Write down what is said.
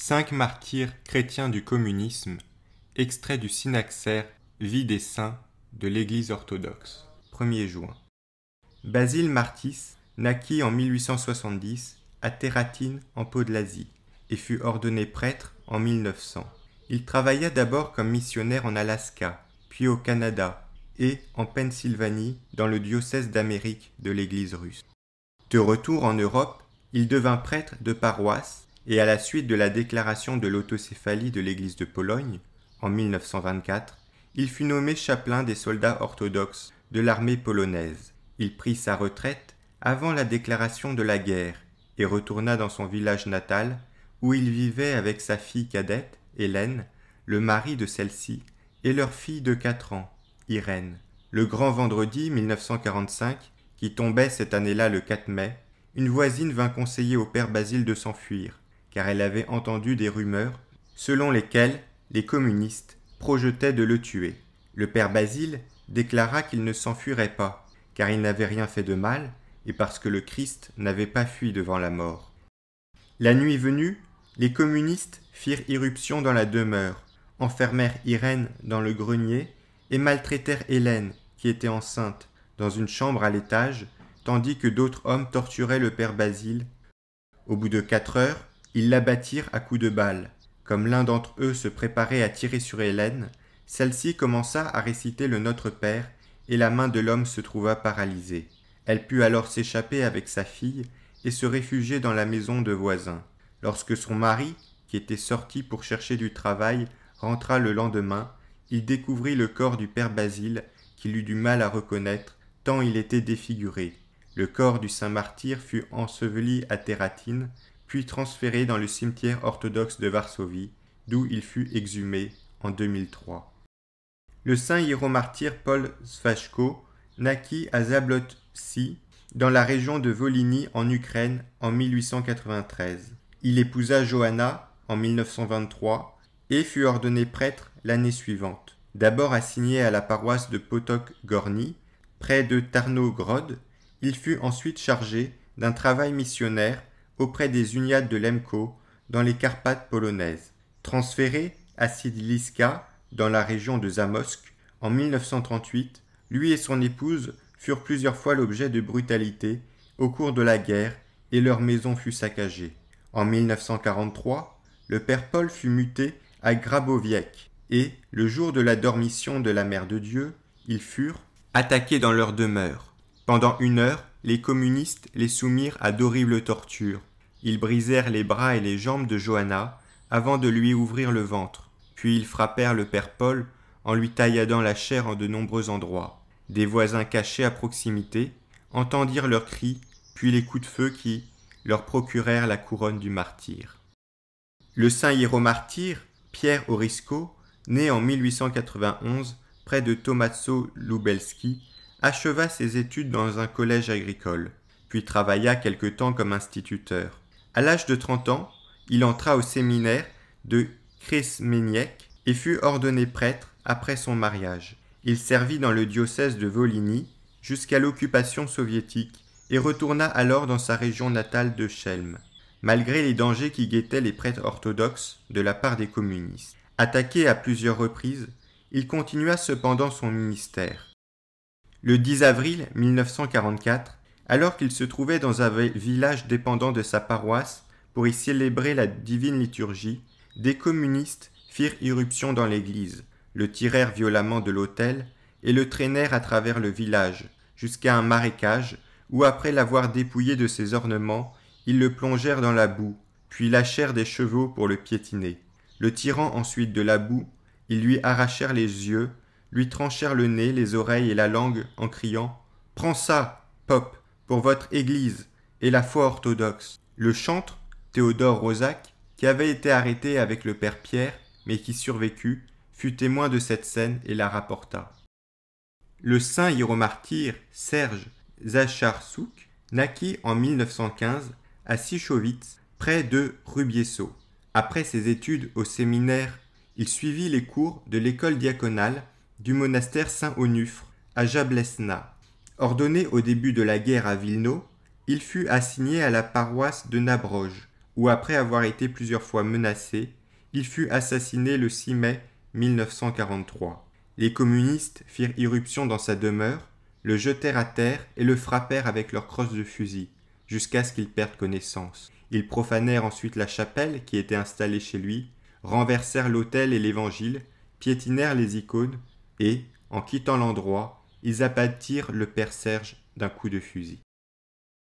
cinq martyrs chrétiens du communisme, extrait du Synaxaire Vie des saints de l'Église orthodoxe, 1er juin. Basile Martis naquit en 1870 à Terratine en Pau-de-l'Asie, et fut ordonné prêtre en 1900. Il travailla d'abord comme missionnaire en Alaska, puis au Canada et en Pennsylvanie dans le diocèse d'Amérique de l'Église russe. De retour en Europe, il devint prêtre de paroisse et à la suite de la déclaration de l'autocéphalie de l'Église de Pologne, en 1924, il fut nommé chapelain des soldats orthodoxes de l'armée polonaise. Il prit sa retraite avant la déclaration de la guerre et retourna dans son village natal où il vivait avec sa fille cadette, Hélène, le mari de celle-ci, et leur fille de quatre ans, Irène. Le grand vendredi 1945, qui tombait cette année-là le 4 mai, une voisine vint conseiller au père Basile de s'enfuir, car elle avait entendu des rumeurs selon lesquelles les communistes projetaient de le tuer. Le père Basile déclara qu'il ne s'enfuirait pas, car il n'avait rien fait de mal, et parce que le Christ n'avait pas fui devant la mort. La nuit venue, les communistes firent irruption dans la demeure, enfermèrent Irène dans le grenier, et maltraitèrent Hélène, qui était enceinte, dans une chambre à l'étage, tandis que d'autres hommes torturaient le père Basile. Au bout de quatre heures, ils l'abattirent à coups de balles. Comme l'un d'entre eux se préparait à tirer sur Hélène, celle-ci commença à réciter le Notre Père, et la main de l'homme se trouva paralysée. Elle put alors s'échapper avec sa fille et se réfugier dans la maison de voisin. Lorsque son mari, qui était sorti pour chercher du travail, rentra le lendemain, il découvrit le corps du père Basile, qu'il eut du mal à reconnaître, tant il était défiguré. Le corps du saint martyr fut enseveli à Thératine puis transféré dans le cimetière orthodoxe de Varsovie, d'où il fut exhumé en 2003. Le saint hiéromartyr Paul Svachko naquit à Zablotsi, dans la région de Volhynie en Ukraine en 1893. Il épousa Johanna en 1923 et fut ordonné prêtre l'année suivante. D'abord assigné à la paroisse de Potok-Gorny, près de Tarnogrod, il fut ensuite chargé d'un travail missionnaire auprès des Uniades de Lemko dans les Carpates polonaises. Transférés à Sidliska dans la région de Zamosk en 1938, lui et son épouse furent plusieurs fois l'objet de brutalité au cours de la guerre et leur maison fut saccagée. En 1943, le père Paul fut muté à Grabowiec et, le jour de la dormition de la Mère de Dieu, ils furent attaqués dans leur demeure. Pendant une heure, les communistes les soumirent à d'horribles tortures, ils brisèrent les bras et les jambes de Johanna avant de lui ouvrir le ventre. Puis ils frappèrent le père Paul en lui tailladant la chair en de nombreux endroits. Des voisins cachés à proximité entendirent leurs cris, puis les coups de feu qui leur procurèrent la couronne du martyr. Le saint hiéromartyr, Pierre Orisco, né en 1891 près de Tomazzo Lubelski, acheva ses études dans un collège agricole, puis travailla quelque temps comme instituteur. À l'âge de 30 ans, il entra au séminaire de Kresmeniec et fut ordonné prêtre après son mariage. Il servit dans le diocèse de Voligny jusqu'à l'occupation soviétique et retourna alors dans sa région natale de Chelm, malgré les dangers qui guettaient les prêtres orthodoxes de la part des communistes. Attaqué à plusieurs reprises, il continua cependant son ministère. Le 10 avril 1944, alors qu'il se trouvait dans un village dépendant de sa paroisse pour y célébrer la divine liturgie, des communistes firent irruption dans l'église, le tirèrent violemment de l'autel et le traînèrent à travers le village, jusqu'à un marécage, où après l'avoir dépouillé de ses ornements, ils le plongèrent dans la boue, puis lâchèrent des chevaux pour le piétiner. Le tirant ensuite de la boue, ils lui arrachèrent les yeux, lui tranchèrent le nez, les oreilles et la langue en criant Prends ça, Pop pour votre Église et la foi orthodoxe. Le chantre, Théodore Rosac, qui avait été arrêté avec le père Pierre, mais qui survécut, fut témoin de cette scène et la rapporta. Le saint hiéromartyr Serge Zacharsouk naquit en 1915 à Sichowitz, près de Rubiesso. Après ses études au séminaire, il suivit les cours de l'école diaconale du monastère Saint-Onufre à Jablesna. Ordonné au début de la guerre à Villeneuve, il fut assigné à la paroisse de Nabroge, où après avoir été plusieurs fois menacé, il fut assassiné le 6 mai 1943. Les communistes firent irruption dans sa demeure, le jetèrent à terre et le frappèrent avec leurs crosses de fusil, jusqu'à ce qu'il perde connaissance. Ils profanèrent ensuite la chapelle qui était installée chez lui, renversèrent l'autel et l'évangile, piétinèrent les icônes, et, en quittant l'endroit, ils abattirent le père Serge d'un coup de fusil.